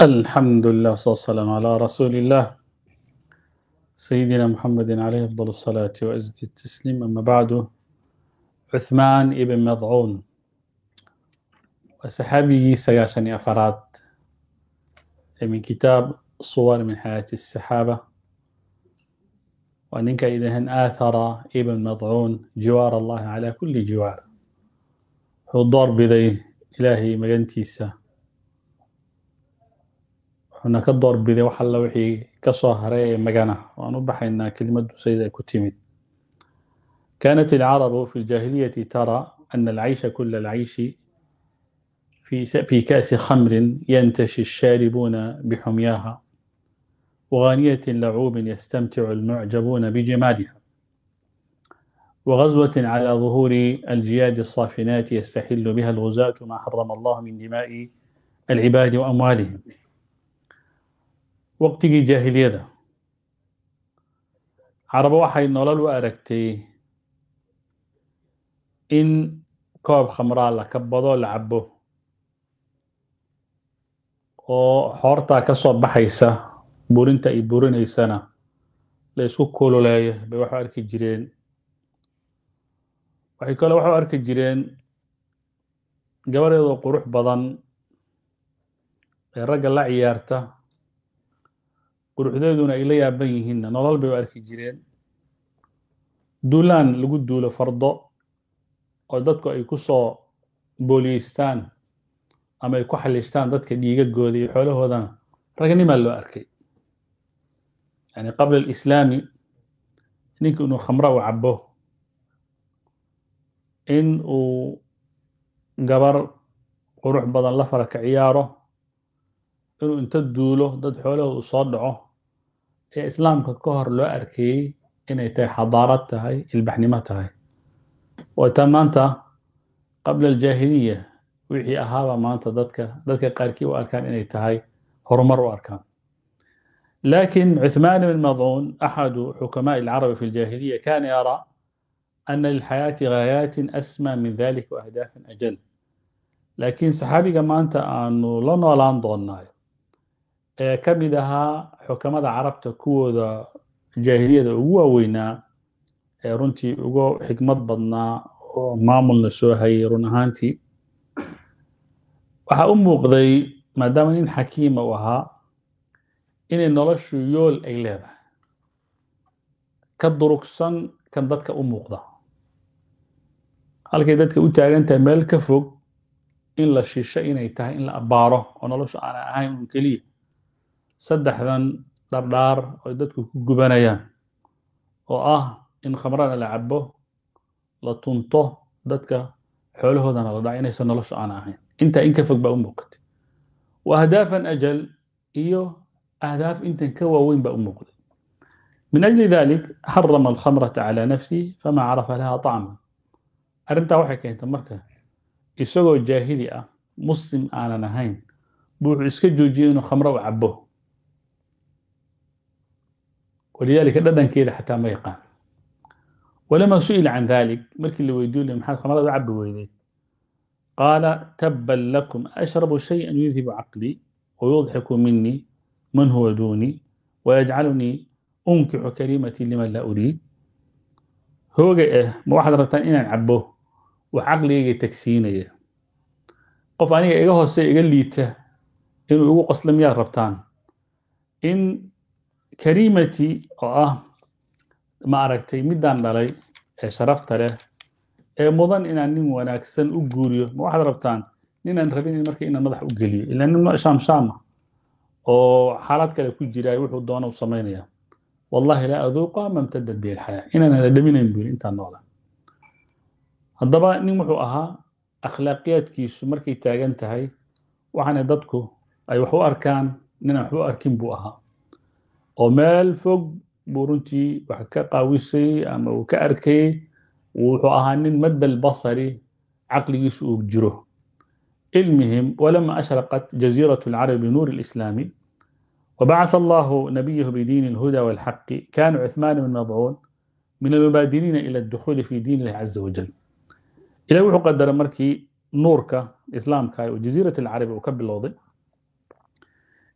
الحمد لله والصلاة والسلام على رسول الله سيدنا محمد عليه أفضل الصلاة وأزكى التسليم أما بعد عثمان ابن مضعون وسحابي سياشني أفراد من كتاب صور من حياة السحابة وأنك إذا هن آثر ابن مضعون جوار الله على كل جوار هو الضرب ilaahay magantiisa wuxuuna ka doorbiday wax alla wixii ka soo haray ee magana waan u baxaynaa kelimaddu sayda ku timid كانت العرب في الجاهلية ترى أن العيش كل العيش في في كأس خمر ينتشي الشاربون بحمياها وغانية لعوب يستمتع المعجبون بجمالها وغزوة على ظهور الجياد الصافنات يستحل بها الغزاة ما حرم الله من دماء العباد وأموالهم waqtigii jaahiliyada carabo waxay nolol u aragtay in koob khamraa la ka bado la cabo oo xoortaa ka soo baxaysa burinta ay burinaysana la isku kululeeyo bay waxu arki jireen waxay kale waxa u arki jireen gabarheedu qurux badan ee ragga la ciyaarta quruxdeeduna ay la yaaban yihiinna nolol bay u arki jireen duulaan lagu duulo fardo oo dadku ay ku soo booliyeystaan ama ay ku xaliishtaan dadka dhiigagooda iyo xoolahoodana ragnimaa loo arkay yani qabla alislaami ninka inuu khamra u cabbo in uu gabar qurux badan la faraka ciyaaro inuu inta duulo dad xoolahu uu soo dhaco ee islaamka ka hor loo arkeeyey inay tahay xadaarad tahay ilbaxnimo tahay waata maanta qabla aljaahiliya wixii ahaaba maanta dadka dadka qaarkii u arkaan inay tahay horumar u arkaan laakin cuthman ibn madcuun axadu xukamaa alcarabi fi aljaahiliya kana yaraa أن للحياة غايات أسمى min dhalika وأهdaafa أjal laakiin saxaabiga maanta aanu la noolaan doonaayo ee ka mid ahaa xukamada carabta kuwooda jaahiliyada ugu waaweynaa ee runtii uga xikmad badnaa oo maamulna soo hayay run ahaantii waxaa u muuqday maadaama nin xakiima u ahaa inay noloshu yool ay leedahay ka durugsan kan dadka u muuqda halkay dadka u taagantahay meel ka fog in la shisho inay tahay in la abbaaro oo noloshu aana ahayn un keliya saddexdan dhardhaar oy dadku ku gubanayaan oo ah in khamrana la cabo la tunto dadka xoolahoodana la dhaco inaysan noloshu aana ahayn intaa in ka fog baa u muuqatay waahdaafan ajal iyo ahdaaf intan ka waaweyn baa u muuqday min ajli dalik xarama alkhamrata calaa nafsihi fama carafa laha acman arrintaa waxay keentay marka isagoo jaahili ah muslim aanan ahayn buuxuu iska joojiyey inuu khamro u cabo walidaalika dhadhankeeda xataa ma yaqaan walamaa su'ila can dalik markii la weydiyo le maxaad khamrada u cabi weyday qaala tabban lakum ashrabu shayan yudhibu caqlii wayudxiku minii man huwa duunii wayajcalunii unkixu kalimatii liman laa uriid hooga ah ma waxaad rabtaan inaan cabo wax caqligayga tagsiinaya qof aniga iga hoose iga liita inuu igu qosla miyaad rabtaan in karimati oo ah ma aragtay middaan dhalay ee sharafta leh ee mudan inaan nin wanaagsan u guuriyo ma waxaad rabtaan ninaan rabinin marka inaan madax u geliyo ilaa nin shaamshaama ah oo xaalad kale ku jiraay wuxuu doona u samaynaya wallahi laa aduuqa ma mtadad bihi alxayaa inaan hala dhaminayn buyiri intaan noola haddaba nin wuxuu ahaa akhlaaqiyaadkiisu markay taagan tahay waxaana dadku ay wax u arkaan nin aan wax u arkin buu ahaa oo meel fog buu runtii wax ka qaawisay ama uu ka arkay wuxuu ahaa nin madal basari caqligiisu uu jiro المهم ولما أشرقت جزيرة العرب بنور الإسلام وبعث الله نبيه بدين الهدى والحق كان عثمان بن مضعون من المبادرين إلى الدخول في دين الله عز وجل ilahi wuxuu qadaray markii nuurka islaamka oo jaziirat alcarabi uu ka bilowday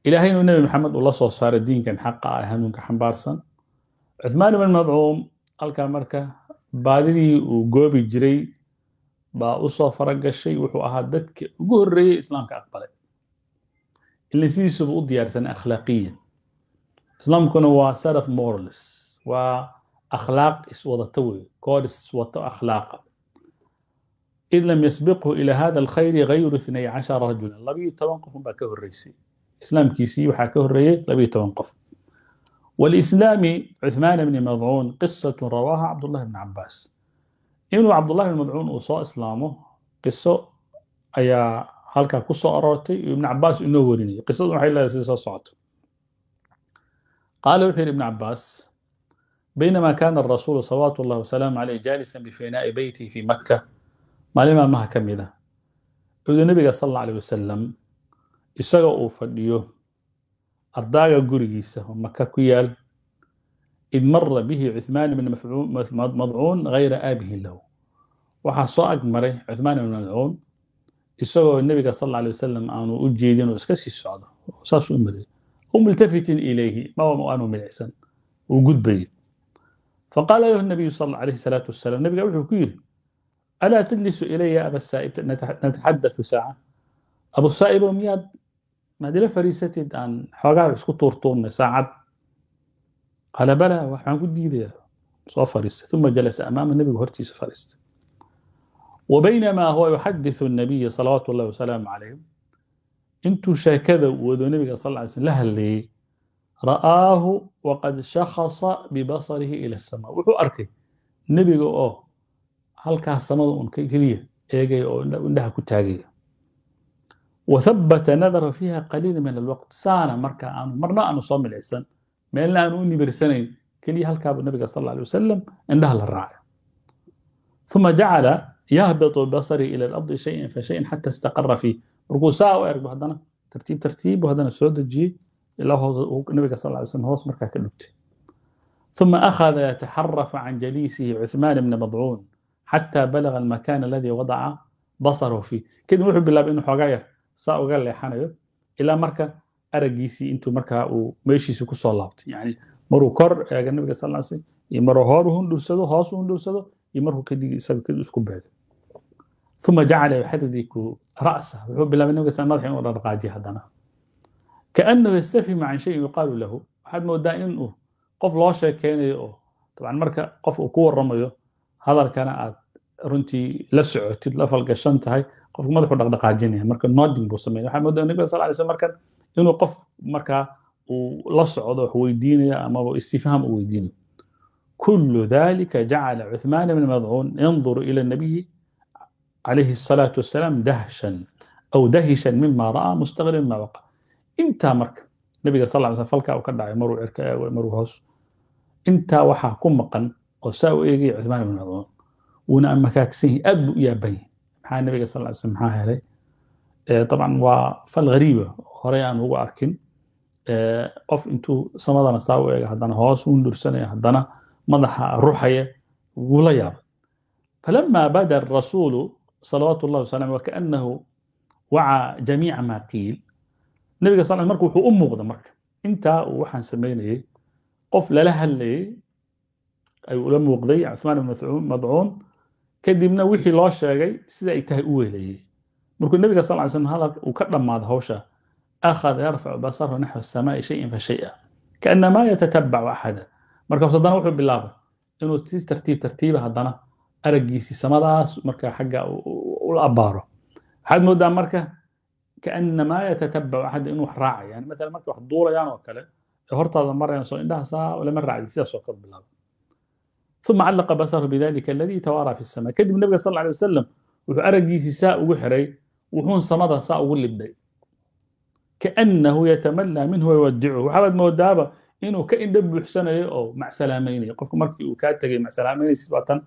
ilahay inuu nebi maxamed uu la soo saaray diinkan xaqa ah hanuunka xambaarsan cuthmaan ibn madcuum halkaa marka baadidii uu goobi jiray baa u soo faragashay wuxuu ahaa dadka ugu horreeyey islaamka aqbalay ilin sidiisuba u diyaarsanay akhlaaqiyan islaamkuna waa saraf morales waa akhlaaq iswadata wey god iswato akhlaaqa id lam yasbiqhu ilى hada alkhayri hayru inay cashara rajulan labayo toban qof unbaa ka horeysay islaamkiisii waxaa ka horeeyey labayo toban qof walislaami cuhmaan bni madcuun qisatu rawaaha cabdullahi bni cabaas inuu cabdullahi bni madcuun uu soo islaamo qiso ayaa halkaa ku soo aroortay ibn cabaas inoo werinaya qisadu waxay leedahay sida soo socoto qaala wuxuu yidhi ibn cabaas baynamaa kana arasuulu salawaatu اllahi wasalaamu alayh jaalisa bifinaa'i beyti fi makka maalin ka mid a ah? udu nebiga sal alla alay wasalam isaga uu fadhiyo ardaaga gurigiisa oo maka ku yaal id mara bihi cuthmaan ibn madcuun hayra aabihi lahu waxaa soo agmaray cuthmaan ibn madcuun isagoo nebiga sal alla alay wasalam aanu u jeedin oo iska sii socdo saasuu u mariyay u multafitin ilayhi maa aanu milicsan uu gudbayay faqaala lahu nabiyu sal alayhi salaatu wasalaam nebiga wuxuu ku yidhi ألا تجلس إلي يا أبا السائب نتحدث ساعة أبو السائب ومياد ما دي فريستي عن حوار اسكو طورطون ساعد قال بلى وحان قد ديدي سو ثم جلس أمام النبي وهرتي فرست وبينما هو يحدث النبي صلوات الله وسلامه عليه انتو شاكذا ودو النبي صلى الله عليه وسلم لها اللي رآه وقد شخص ببصره إلى السماء وحو أركي نبي أوه halkaas samada un keliya eegaya oo indhaha ku taagaya wahabata nadara fiiha qaliila min alwaqt saana marka aanu marna aanu soo milicsan meelna aanu u nibirsanayn keliya halkaaba nabiga sal alay wasalam indhaha la raaca uma jacala yahbitu basarii ila alardi shayan fa shayan xata istaqara fiih markuu saa u ergo haddana tartiib tartiibu haddana soo dejiyey ilaa hoos nabiga sal alay slam hoos markaa ka dhugtay uma akhada yataxarafu can jaliisihi cuthmaan ibni madcuun xataa balaga almakaan aladii wadaca basarahu fii kadib wuxuu bilaabay inuu xoogaa yar saa uga leexanayo ilaa marka araggiisii intuu markaa uu meeshiisi kusoo laabtay yani maruu kor eega nabiga sal sl iyo maruu hoor hundhursado hoos hundhursado iyo markuu kadib isagu isku beego uma jacala yuxadiku ra'sa wuxuu bilaabay nabiga sal madaxa inuu dhaqaajiyo haddana kaannahu yastafhimu can shayin yuqaalu lahu waxaad moodaa in uu qof loo sheekeynayo oo dabcan marka qof uu ku warramayo hadalkana aad runtii la socotid la falgashan tahay qofku madaxu dhaqdhaqaajinaya marka noding buu sameynaya waxaa moodaa nabiga sal alay slam markan inuu qof markaa uu la socdo wax weydiinaya amaba istifhaam u weydiinayo كل ذلك جعل عثمان بن مضعون ينظر إلى النبي عليه الصلاة والسلام دهشا أو دهشا مما رأى مستغربا ما وقع انت مرك النبي صلى الله عليه وسلم فلك أو كدع مرو عرك مرو هوس انت وحا كم مقن oo saa u eegaya cumaan ibn macuun wuuna amakaagsan yahay aad buu u yaaban yahay maxaa nabiga sal sl maxaa helay dabcan waa fal hariiba horey aan ugu arkin qof intuu samadana saa u eega haddana hoos u ndursanayo haddana madaxa ruxaya wuu yaabay falama bada arasuulu salawaatu llah wasalam wakaanahu wacaa jamiica maa qiil nabiga sal marka wuxuu u muuqda marka intaa uu waxaan samaynayay qof lala hadlayay ayuu ula muuqday cumaan ibn madcuun kadibna wixii loo sheegay sida ay tahay u weelayay markuu nabiga sal ly slm hadalka uu ka dhammaado hawsha akhada yarfacu basarahu naxw asamaai shayan fa shay-a kaanamaa yatatabacu axada markaasu haddana wuxuu bilaabay inuu si tartiib tartiiba haddana araggiisii samadaas markaa xagga ula abbaaro waxaad moodaa marka kaanamaa yatatabacu axada inuu wax raacay yani maalan markay wax duulayaan oo kale ee hortaada marayaan soo indhaha saa lama raacdi sidaasoo kale bilaabay uma calqa basarhu bidalika aladii tawaaraa fi sama kadib nabiga sal lay wasalam wuxuu araggiisii saa ugu xiray wuxuun samada saa ugu libdhay kaanahu yatamallaa minhu wayuwadicuhu waxaabaad moodaaba inuu ka indha buuxsanayo oo macsalaamaynayo qofku markii uu kaa tegay macsalaamaynaysad waa tan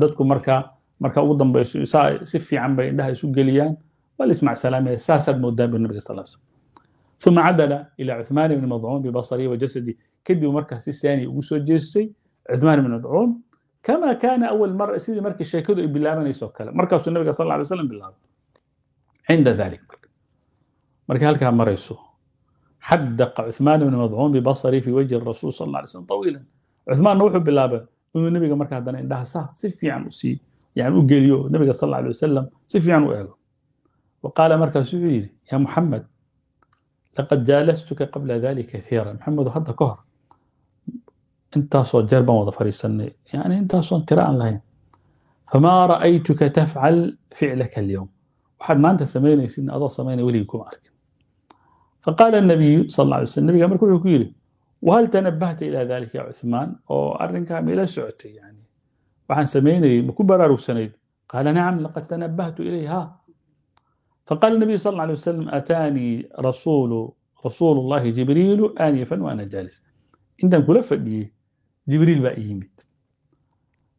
dadku markaa marka ugu dambayso si fiican bay indhaha isu geliyaan waa laismacsalaamaya saasaad moodaan bu nabiga sal slam uma cadala ila cuthmaan ibni madcuun bibasarihi wa jasadi kadib markaa cusmaan ibn madcuun kama kaana awal mara sidii markii sheekadu ay bilaabanayso kale markaasuu nabiga sal lay slam bilaabay cinda dalik markii halkaa marayso xadaqa cuثmaan ibn madcuun bibasari fi wajhi rasuul sal lay slam طawiilan cuثmaanna wuxuu bilaabay inuu nebiga marka haddana indhaha sa si fiican usii yani u geliyo nabiga sal lay wasalam si fiican u eego wa markaas wuxuu yidhi ya muxamed laqad jaalastuka qabla dalika kaiira maxamedu hadda ka hor intaasoo jeer baan wada fariisanay yani intaasoon tiro aan lahayn famaa ra'aytuka tafcal ficlaka alyowm waxaad maanta samaynaysid adoo samaynaya weligii kuma arkin faqaala nabiyu sal alla alay slam nabiga marka wuxuu ku yidhi wahal tanabahta ilaa dalika ya cuthmaan oo arrinkaa meela socotay yani waxaan samaynayay ma ku baraarugsanayd qaala nacam laqad tanabahtu ilayh faqaala nabiyu sal alla alay wasalam ataanii rasuulu rasuulu llahi jibriilu aanifan waana jaalis intaan kula fadhiyey jibriil baa iyimid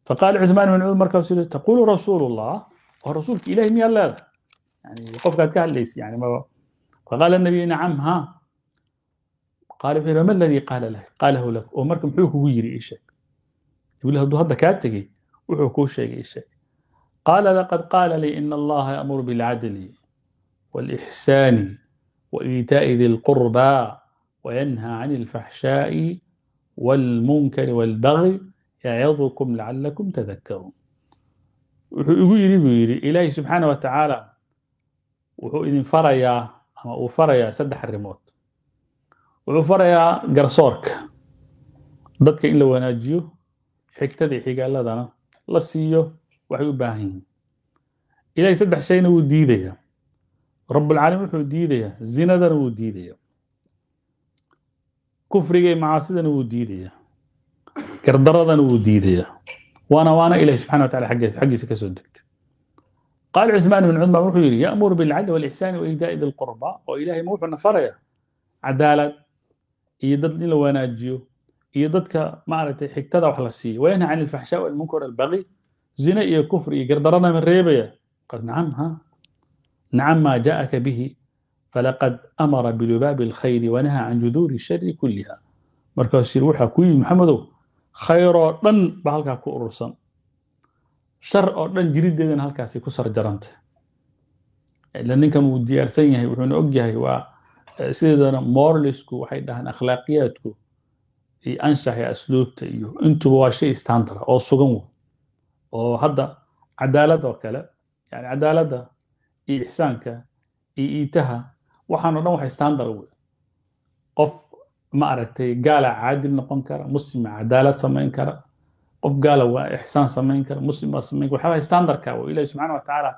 faqaala cumaan bin cuud markaasu yidhi taquulu rasuulullah oo rasuulka ilahi miyaa leeda yani qofkaad ka hadlaysa yani maba faqaala nabiyu nacam ha qaala wuxuu yidhi ma aladii qaala lak qaalahu lak oo marka muxuu kugu yiri ii sheeg jibriil hadduu hadda kaa tegey wuxuu kuu sheegay ii sheeg qaala laqad qaala lii ina allaha yaamuru bilcadli waalixsaani wa iitaa'i di lqurbaa وينهى عن الفحشاء walmunkari walbagyi yacidukum lacalakum tadakkaruun wuxuu igu yidhi buu yidhi ilaahi subxaana wa tacaala wuxuu idin farayaa ama uu farayaa saddex arrimood wuxuu farayaa garsoorka dadka in la wanaajiyo xigtada iyo xigaaladana la siiyo waxay u baahan yihiin ilahay saddex shayna wuu diidayaa rabulcaalamiin wuxuu diidayaa zinadana wuu diidayaa kufrigay macaasidana wuu diidaya gardaradana wuu diidaya waana waana ilahi subxana wa xaggiisa kasoo degta qaal cuثmaan ibn cudman wuxuu yidhi yaamuru bilcadli walixsaani waigdaai di oo ilaahay ma wuxuu nafaraya cadaalad iyo dad in la wanaajiyo iyo dadka maaragtay xigtada wax la siiyo wayanha can ilfaxshaa walmunkar albaqi zina iyo kufri iyo gardarana ma reebaya qad nacam ha nacam maa jaaka bihi falaqad amara bilubaabi alkhayri wanaha can juduuri shari kulliha markaasuu yiri waxaa ku yimi maxamedow khayr oo dhan ba halkaa ku urursan shar oo dhan jiriddeedana halkaasi ku sarjaranta ila ninkan wuu diyaarsan yahay wuxuuna og yahay waa sideedana moralisku waxay dhahaan akhlaaqiyaadku iyo anshax iyo asluubta iyo intuba waa shay istandara oo sugan wey oo hadda cadaalad oo waxaan o dhan wax standard wey qof ma aragtay gaala caadil noqon kara muslima cadaalad samayn kara qof gaala waa ixsaan samayn kara muslim baa samayn kara waxyaabaa standardka wey ilahi subxana watacaala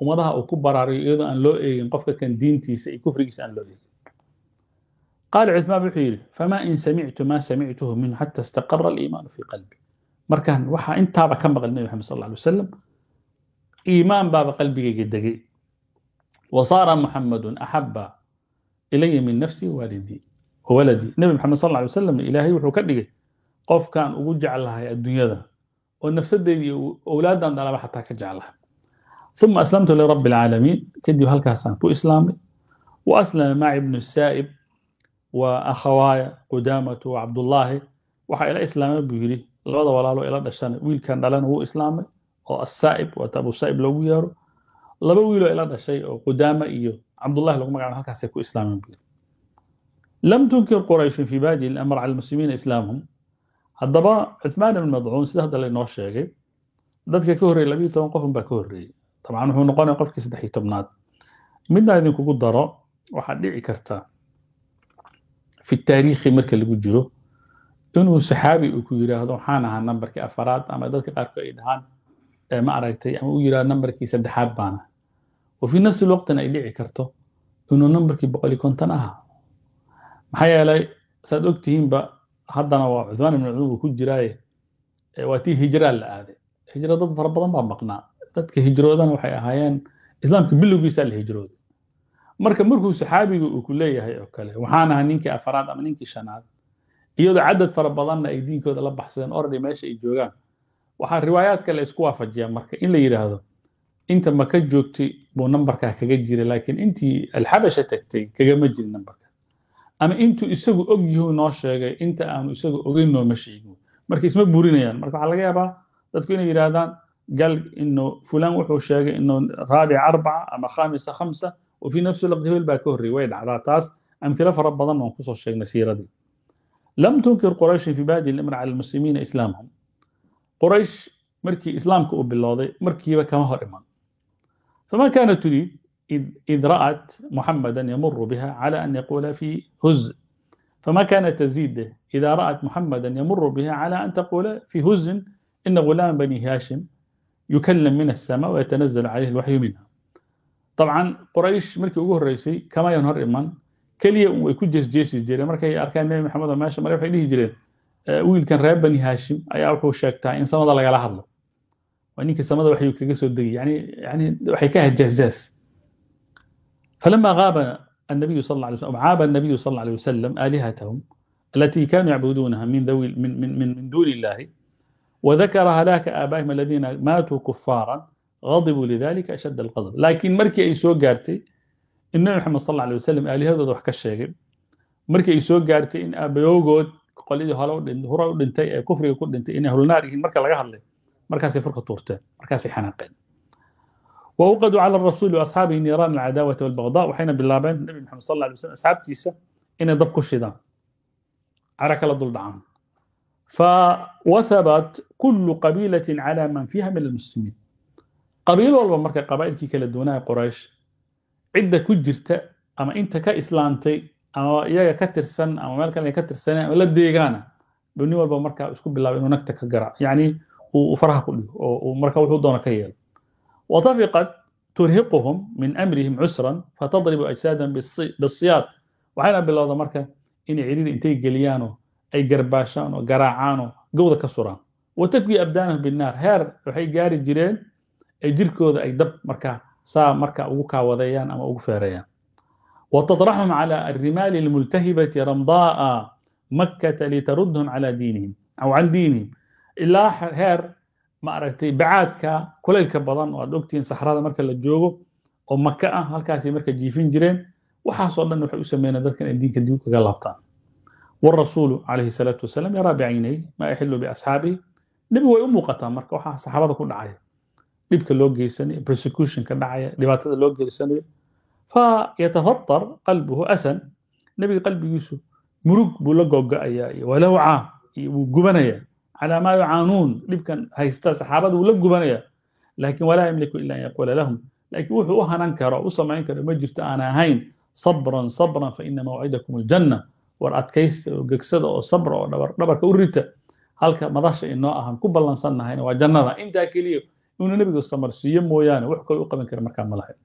ummadaha uu ku baraariyo iyadoo aan loo eegin qofka kan diintiisa iyo kufrigiisa aan loo eegin qaal cuthmaan wuxuu yidhi famaa in samictu maa samictuhu minhu xata istaqara aliimaanu fii qalbi markaan waxaa intaaba ka maqlay nabi maxamed sal alla alay wasalam iimaan baaba qalbigayga degay wasaara muxamadu axaba ilaya min nafsi waalidii wawaladii nebi maxamed sal ly wasalam ilaahay wuxuu ka dhigay qofkaan ugu jeclahay adduunyada oo nafsadeedii owlaaddan dhalaba xataa ka jeclahay uma aslamtu lirabbi alcaalamiin kadib halkaasaan ku islaamay wa aslama maci ibnu saa'ib wa akhawaaya qudaamatu cabdullaahi waxaa ila islaamay buu yidhi labada walaalo ila dhashana wiilkan dhalana wuu islaamay oo assaa'ib waata abusaa'ib loogu yeero laba wiiloo ila dhashay oo qudaama iyo cabdullahi lagu magacaabo halkaasay ku islaameen buyiri lam tunkir qurayshun fii baadi lamr cala almuslimiina islaamhum haddaba cuthmaan ibn madcuun sida hadda laynoo sheegay dadka ka horreeyey labiyo toban qof unbaa ka horreeyey dabcan wuxuu noqonaya qofkii saddex iyo tobnaad midna idinkugu daro waxaa dhici karta fi taariikhi marka lagu jiro inuu saxaabi uu ku yidhaahdo waxaan ahaa nambarkii afaraad ama dadka qaarkood ay dhahaan ma aragtay ama u yidhahdo nambarkii saddexaad baana wafii nafsi lwaqtina ay dhici karto inuu numberkii boqol iyo konton ahaa maxaa yeelay saad ogtihiinba haddana waa cudmaan ibn cuduud uu ku jiraaye waa tii hijraa la aaday hijro dad fara badan baa maqnaa dadka hijroodana waxay ahaayeen islaamka bilowgiisaa la hijrooday marka markuu saxaabiga uu ku leeyahay oo kale waxaan ahaa ninkii afaraad ama ninkii shanaad iyadoo cadad fara badanna ay diinkooda la baxsadeen oradi meesha ay joogaan waxaa riwaayaadka la isku waafajiyaa marka in la yidhaahdo inta ma joogtay buu nambarkaa kaga jira laakiin intii alxabasha tagtay kagama jiri nambarkaas ama intuu isagu og yahu noo sheegay inta aanu isagu ogeyn nooma sheegin marka isma burinayaan marka waxaa laga yaabaa dadku inay yidhaahdaan gal inu fulan wuxuu sheegay inu raabic arbaca ama khamisa khamsa wa nafsi laqdi baa ka horreeyey way dhacdaa taas amhilo fara badan oon kusoo sheegnay siiradii lam tunkir qurayshin fi baadi limr cala almuslimiina islaamahum quraysh markii islaamka uu bilowday markiiba kama hor iman فما كانت تريد إذ رأت محمدا يمر بها على أن يقول في هزء فما كانت تزيده إذا رأت محمدا يمر بها على أن تقول في هزن إن غلام بني هاشم يكلم من السماء ويتنزل عليه الوحي منها طبعا قريش markii ugu horeysay kama yan hor iman kaliya un way ku jeesjeesi jireen markay arkeen nebi maxamed oo meesha mare waxay dhihi jireen wiilkan reer bani haashim ayaa wuxuu sheegtaa in samada lagala hadlo ninkii samada waxyuu kaga soo degay yani yani waxay ka ahayd jaasjaas falama qaaba النبي صلى الله عليه وسلم عاب النبي صلى الله عليه وسلم آلهتهم التي كانوا يعبدونها من ذوي من من من, من دون الله وذكر هلاك آبائهم الذين ماتوا كفارا غضبوا لذلك أشد الغضب لكن مركي أي سو قارتي إن محمد صلى الله عليه وسلم آلهته wax ka sheegay markii ay soo gaartay in abayowgood qolidii hore u dhintay ee kufriga ku dhintay inay holnaar yihiin marka laga hadlay markaasay furka tuurteen markaasay xanaaqeen wawqaduu cala rasuuli waasxaabihi niiraan alcadaawata walbagdaa waxayna bilaabeen nabi maxamed sal alay slam asxaabtiisa inay dab ku shidaan cara kala dul dhacaan fawahabat kulu qabiilatin cala man fiiha min almuslimiin qabiil walba marka qabaa'ilkii kala duwanaha qoraysh cidda ku jirta ama inta ka islaantay ama iyaga ka tirsan ama meel kale ka tirsaneen ama la deegaana ba walba marka isku bilaaba inuu nagta ka gara yani faraha ku dhigo oo marka wuxuu doona ka yeelo watafiqat turhiquhum min amrihim cusran fatadribu ajsaadan bisiyaad waxayna bilowda marka inay ciriiri intay geliyaanoo ay garbaashaan oo garaacaanoo gowda ka suraan watakwi abdaanahum binnaar heer waxay gaari jireen ay jirkooda ay dab markaa saa marka ugu kaawadeeyaan ama ugu feereeyaan watatraxhum cala arrimaali almultahibati ramda'a makkata litarudhum cala diinihim aw can diinihim ilaa heer maaragtay bacaadka kulaylka badan oo aad ogtihiin saxrada marka la joogo oo maka ah halkaasay marka jiifin jireen waxaasoo dhan waxay u sameynaan dadkan ay diinka dib ukaga laabtaan warasuulu calayhi salaatu wasalaam yaraa bicaynay maa yaxilu biasxaabihi nebi way u muuqataa marka waxaa saxaabada ku dhacaya dhibka loo geysanayo persecution dhacaya dhibaatada loo geysanayo fa yatafatar qalbuhu asan nebiga qalbigiisu murug buu la googo'ayaa iyo walowca iyo wuu gubanayaa calى ma yucaanuun dhibkan haysta saxaabada wuu la gubanaya lakin walaa ymliku ila an yaquula lahum lakin wuxuu u hanan karo u samayn karo ma jirto aan ahayn sabran sabran faina mawcidakum اljanna war adkays oo gegsada oo sabra oo dhbardhabarka u rita halka madasha inoo ahan ku ballansan nahayna waa jannada intaa keliya inuu nebigu samarsiiyo mooyaane wax kale u qaban kara markaa ma lahayn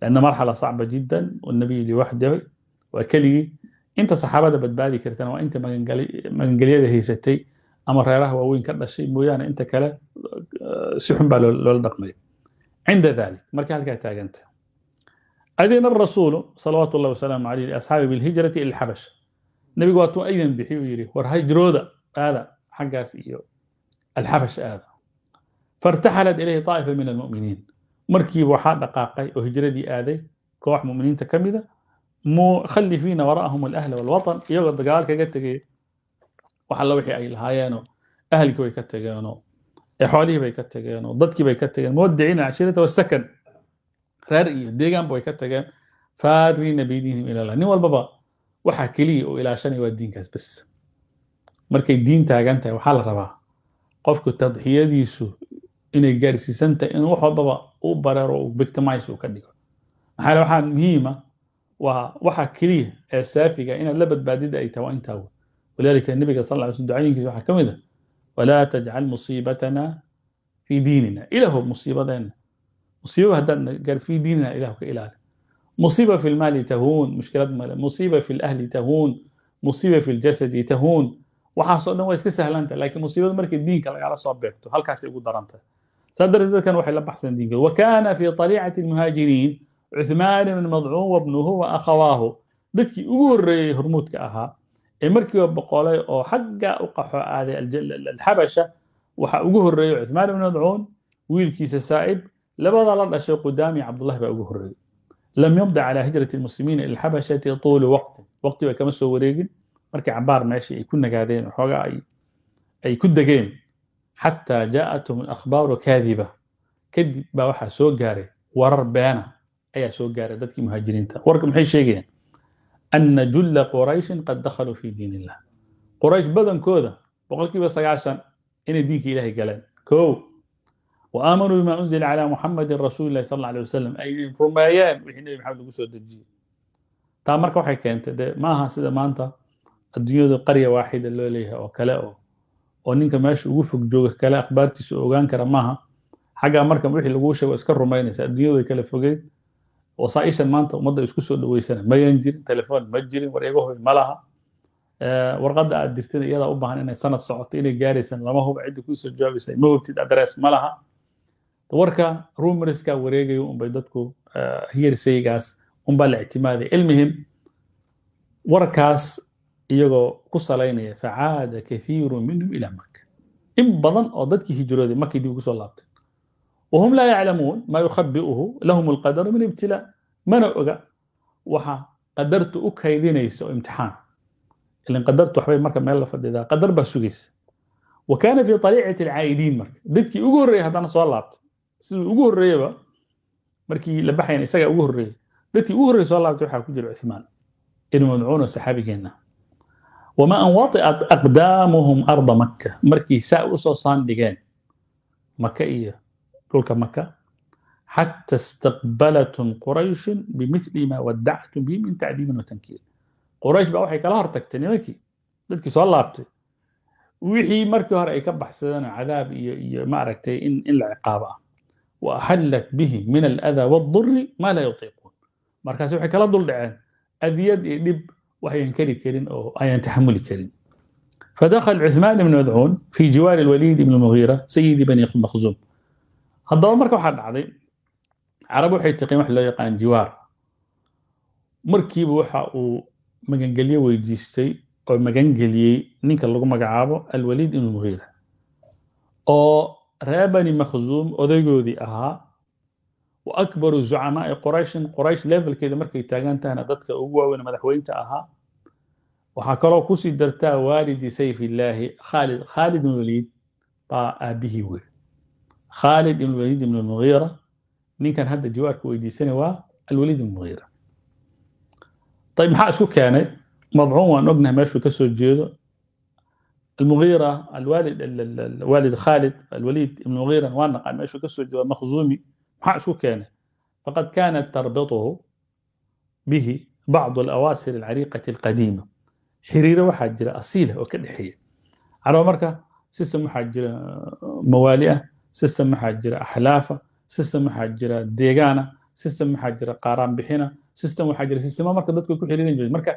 lanna marxala sacba jiddan wannabiyu liwaxdahi waa keligii inta saxaabada badbaadi kartana waa haysatay ama reeraha waaweyn ka dhashay mooyaane inta kale eh, si xun baa loola dhaqmaya cinda dalik marka halkaa taaganta adina arasuulu salawaatu llahi wasalaamu calayh liasxaabi bilhijrati ila nebigu waatuu aydan bixiy uu yidhi war hijrooda aada xaggaas iyo alxabash aada fairtaxalat ilayhi طaa'ifa min almu'miniin markiiba waxaa dhaqaaqay oo hijradii aaday koox mu'miniinta ka mida mukhalifiina waraahum alahla walwatan iyagoo dagaal kaga tegaya wax alla wixii ay lahaayeeno ahalkii way ka tageenoo xoolihii bay ka tageenoo dadkii bay ka tageen muwadiciina cashirata wasakan reer iyo deegaanba way ka tageen faadliina bidiinihim ilalah nin walbaba waxaa keliya oo ilaashanaya waa diinkaas bes markay diin taagan tahay waxaa la rabaa qofku tadxiyadiisu inay gaarsiisan in wax walbaba u bareero oo victimize uu ka dhigo maxaa waxaa muhiima waa waxa keliya ee saafiga inaad la badbaadida ay tahay intaa wey walidalika nabiga sal ly slm ducooyinkiisa waxaa ka mid ah walaa tajcal musiibatana fii diinina ilahow musiibadeenna musiibaba haddaadna gaarid fii diinina ilahu ka ilaali musiiba fi lmaali tahuun mushkilad male musiiba fi lahli tahuun musiiba fi ljasadi tahuun waxaasoo dhan waa iska sahlanta lakiin musiibada markii diinka lagala soo beegto halkaasay ugu darantah saa darteed dadkan waxay la baxsan diinkooda wa kaana fi طariicati اlmuhaajiriin cuhmaan ibn madcuun wabnuhu wa akhawaahu dadkii ugu horreeyey hormuudka ahaa ee markiiba boqolay oo xagga u qaxo aaday alxabasha waxaa ugu horeeyey cuhmaan ibn madcuun wiilkiisa saa'ib labadaa la dhashay qudaami cabdullahi baa ugu horreeyay lam yabda calaa hijrati lmuslimiina ila lxabashati tuuli waqtin waqti bay kama soo wareegin markii cabaar meeshii ay ku nagaadeen waxoogaa ay ku degeen xataa jaa'athum alakhbaaru kaadiba kadib baa waxaa soo gaaray warar beena ayaa soo gaaray dadkii muhaajiriinta warka maxay sheegayaan ana julla qurayshin qad dakhaluu fi diin illah quraysh badankooda boqolkiiba sagaashan inay diinka ilaahay galeen kow wa aamanuu bima unzila calaa muxamadin rasuuli lahi sal alay wasalam ay rumeeyeen wixii nebi maxamed lagu soo dejiyey taa marka waxay keentay dee maaha sida maanta adduunyadu qarya waaxida loo leeyahay oo kale oo oo ninka meesha ugu fog jooga kale akhbaartiisa ogaan kara maaha xaggaa marka wixii laguu sheego iska rumaynaysa adduunyadu way kala fogeyd wasaaishan maanta ummadda isku soo dhaweysana mayan jirin telefoon ma jirin war hubi ma laha eh, warqadda aad dirtid iyadaa u baahan inay sanad socoto inay gaaraysan lama huba cidda kuu jawaabaysa ma hubtid adress malaha laha warka rumerska wareegayo unbay dadku hirsaygaas eh, unbaa la ictimaaday ilmihim warkaas iyagoo ku salaynaya facaada kathiiru minhum ilaa maka in badan oo dadkii hijrooday markay dib ugu soo laabtay wahum laa yaclamuun maa yukhabiuhu lahum alqadaru min ibtilaa mana oga waxa qadartu u kaydinaysa oo imtixaan ilan qadartu waxbay marka meel la fadhidaa qadar baa sugaysa wa kaana fii tariicati alcaa'idiin marka dadkii ugu horreeyay haddana soo laabtay siduu ugu horreeyaba markii la baxayna isagaa ugu horreeyay dadkii ugu horreeyay soo laabtay waxaa ku jira cuthmaan ibnu madcuun oo saxaabigeenna wama an wati'at aqdaamuhum arda makka markii saa usoo saandhigeen maka iyo dhulka maka xata istaqbalatm qurayshu bimili ma wadactum bi min tacdiibin watankiir quraysh baa waxay kala hortagtay nimankii dadkii soo laabtay wixii markii hore ay ka baxsadeen cadaab iyo iyo maaragtay in in la ciqaabo ah wa axallat bihi min aladaa wadduri maa laa yutiiquun markaasi waxay kala duldhaceen adiyad iyo dhib wax ayan karin oo ayaan taxamuli karin fadakl cuثman ibn madcuun fi jiwaari alwaliid ibn mugiira sayidi bani makhzuum haddaba marka waxaa dhacday carab waxay taqeen wax loo yaqaan jiwaar markiiba waxa uu magangelyo weydiistay oo magangeliyey ninka lagu magacaabo alwaliid ibnu muhiira oo ree bani makhzuum odaygoodii ahaa wa akbaru zucamaai qurayshin quraysh levelkeeda markay taagan tahayna dadka ugu waaweyn madaxweynta ahaa waxaa kaloo kusii dartaa waalidi sayf khaalid khaalid ibnu waliid baa aabihii wey khaalid ibn waliid ibn mugiira ninkan hadda jawaabka weydiisanay waa alwaliid ibn mugiira ayb maxaa isku keenay madcuun waan ognahay meeshuu kasoo jeedo المغيرة الوالد الوالد خالد الوليد بن مغيرة وانا قال ماشي كسر جوا مخزومي شو كان فقد كانت تربطه به بعض الأواصر العريقة القديمة حريرة وحاجرة أصيلة وكل حية على مركة سيستم وحاجرة موالئة system waxaa jira axlaafa system waxaa jira deegaana system waxaa jira qaaraan bixina system waxaa jira sistema marka dadku ku xiriirin jiray marka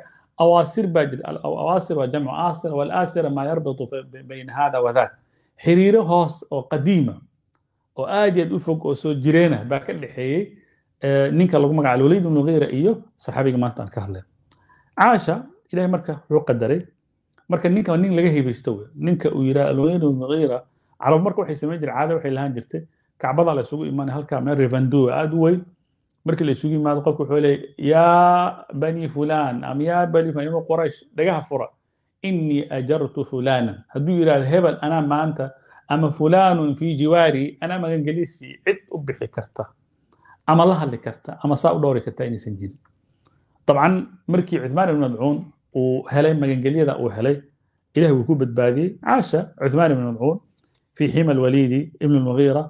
awaasir baa jira awaasir waa jamcu aasira walaasira maa yarbitu bayna hada wa xiriiro hoos oo qadiima oo aad iyo aad u fog oo soo jireena baa ka dhexeeyey ninka lagu magacaabo walid ibnu khayra iyo saxaabiga maanta aan ka hadleen caasha ilahay marka wuxuu qadaray marka ninka nin laga hibaysto wey ninka uu yidhaha alwalid ibnu khayra carab marka waxay samayn jire caada waxay lahaan jirtay kacbadaa la isugu imaanay halkaa meel revendu aad u weyn markii la isugu yimaado qofku wuxuu leeyahay yaa bani fulan ama yaa bani fulan qoraysh dhagaha fura innii ajartu fulanan hadduu yidhaahdo hebel anaa maanta ama fulanun fii jiwaari anaa magangelisii cid u bixi karta ama la hadli karta ama saa u dhowri karta inaysan jirin dabcan markii cuthmaan ibn madcuun uu helay magangelyada uu helay ilaah wuu ku badbaadiyey caasha cuthmaan ibn madcuun fi xima alwaliidi ibn اlmugiira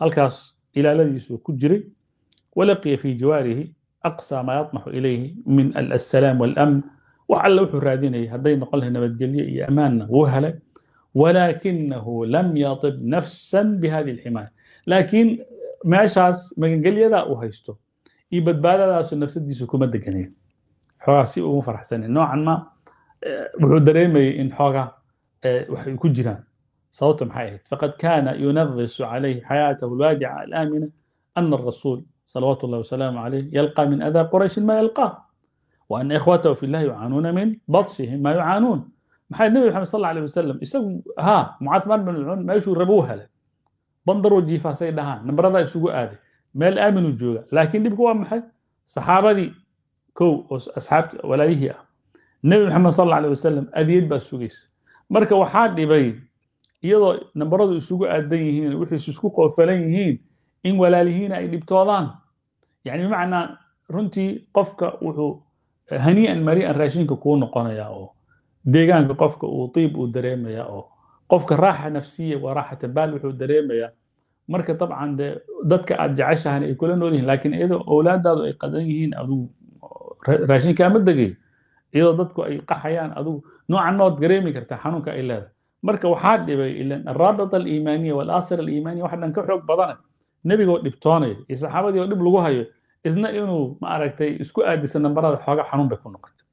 halkaas ilaaladiisuu ku jiray walaqiya fii jawaarihi aqsa maa yaطmaxu ilayhi min alsalaam walamn wax alle wuxuu raadinayay hadday noqon lahay nabadgelyo iyo ammaanna wuu helay walaakinahu lam yaطib nafsa bihadi اlximaaya laakiin meeshaas magangelyada uu haysto iyo badbaadadaasu nafsadiisu kuma deganaya xoogaa si ugu faraxsanin noocan wuxuu dareemayay in xoogaa waxay ku jiraan sababta maxay ahayd faqad kana yunadisu calayhi xayaatahu alwaadica alaamina ana arasuul salawaatu اllahi wasalaamu calayh yalqaa min adaa qurayshin ma yalqaa wa ana ikhwatahu fi llah yucaanuuna min batshihim ma yucaanuun maxay nabi maxamed sal allahu alيh wasalam isagu haa mucaadmaan bin cuun meeshuu rabuu helay bandaroo jiifaasay dhahaan nambaradaa isugu aaday meel aaminuu jooga laakiin dhibku waa maxay saxaabadii kow oo asxaabta walaayihii ah nebi maxamed sal alla alيh wasalam adiyad baa sugaysa marka waxaa dhibay iyadoo nambaradu isugu aadan yihiin wixiis isku qoofalan yihiin in walaalihiina ay dhibtoodaan yani bimacnaa runtii qofka wuxuu hanii'an eh, mari'an raashinka kuu noqonayaa oo deegaanka qofka uu tiib uu dareemayaa oo qofka raaxa nafsiya waa raaxata baal wuxuu dareemayaa marka dabcan dee dadka aad jeceshahana ay kula nool yihiin laakiin iyadoo owlaadaadu ay qadan yihiin adigu raashinkaama degay iyadoo dadku ay qaxayaan adugu noocan maad dareemi kartaa xanuunka ay leedahay marka waxaa dhibay ilan araabit aliimaaniya walasir aliimaaniya waxa dhan ka xoog badane nebigoo dhibtoonaya iyo saxaabadii oo dhib lagu hayo isna inuu ma aragtay isku aadisa nambarada xooga xanuun bay ku noqotay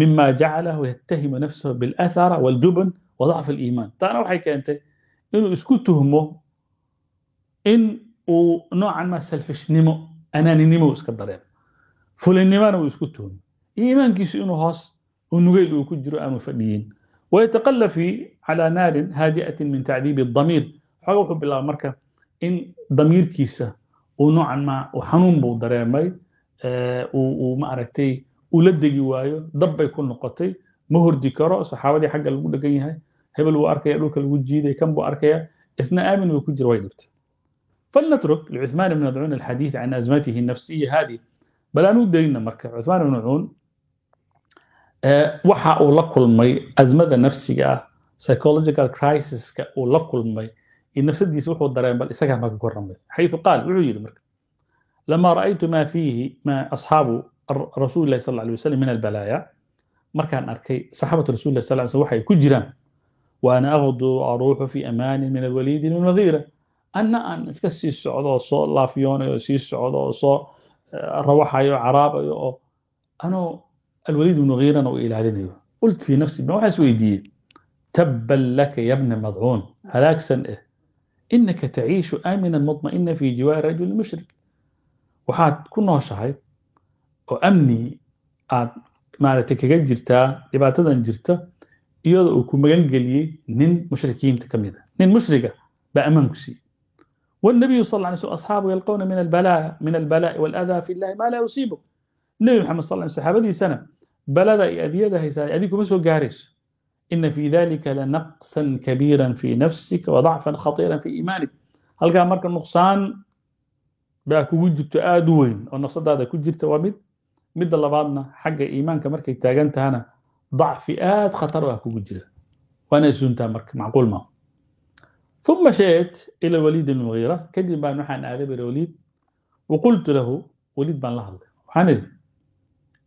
mima jacalahu yattahimu nafsahu bilathara waljubn wadacf aliimaan taana waxay keentay inuu isku tuhmo in uu noocan ma selfishnimo anaaninimo iska dareemo fulinimana uu isku tuhmo iyo iimaankiisu inuu hoos unugeyl uu ku jiro aanu fadhiyin wayataqalla على calaa naarin haadi'atin min tacdiibi damiir xooga wuxuu bilaaba marka in damiirkiisa uu noocan maa xanuun buu dareemay uu maaragtay ula degi waayo dab bay ku noqotay ma hordi karo saxaabadii xagga lagu dhegan yahay hebel buu arkaya dhulka lagu jiiday kan buu arkaya isna aamin buu ku jira way dhibtay فلنترك لعثمان بن عون الحديث عن أزمته النفسية هذه بل أنو دينا مركة عثمان بن عون waxa uu la kulmay asmada nafsiga ah psychological crisiska uu la kulmay nafsadiisa wuxuu dareen bal isagaa maka ka xayu qaal wuxuu yidhi marka lamaa ra'aytu maa fiihi ma asxaabu rasuuli sal lla alay min albalaaya markaan arkay saxaabatu rasul lah sal sl waxay ku jiraan waana aqdu aruuxu fi amaanin min alwaliidi lilmadiira anna aan iska sii socdo oo soo laafyoonayo oo sii socdo oo soo rawaxayo caraabay oo anoo alwaliid ibnu khiirana uu ilaalinayo qult fii nafsi ma waxaas weydiiyey tabban laka ya bna madcuun halaagsan eh inaka taciishu aaminan mudma'ina fii jiwaari rajuli mushrik waxaad ku nooshahay oo amni aad maaragtay kaga jirtaa dhibaatadan jirta iyadoo uu ku magangeliyey nin mushrikiinta ka mid a nin mushriga baa ammaan ku siiyey والنبي صلى الله عليه وسلم أصحابه يلقون من البلاء من البلاء والأذى في الله ما لا يصيبه النبي محمد صلى الله عليه balada ay adiyada haysaa adig kuma soo gaarayso ina fi dalika lanaqsan kabiira fi nafsika wadacfan khatiira fi iimaanik halkaa marka nuqsaan baa kugu jirto aada u weyn oo nafsadaada ku jirta waa mid midda labaadna xagga iimaanka markay taagan tahana dacfi aad khatar ah kugu jira waana isuntaa marka macquul maa uma shaet ila waliid mugiira kadib baan waxaan aada bira waliid waqultu lahu waliid baan la hadlay waxaan idhi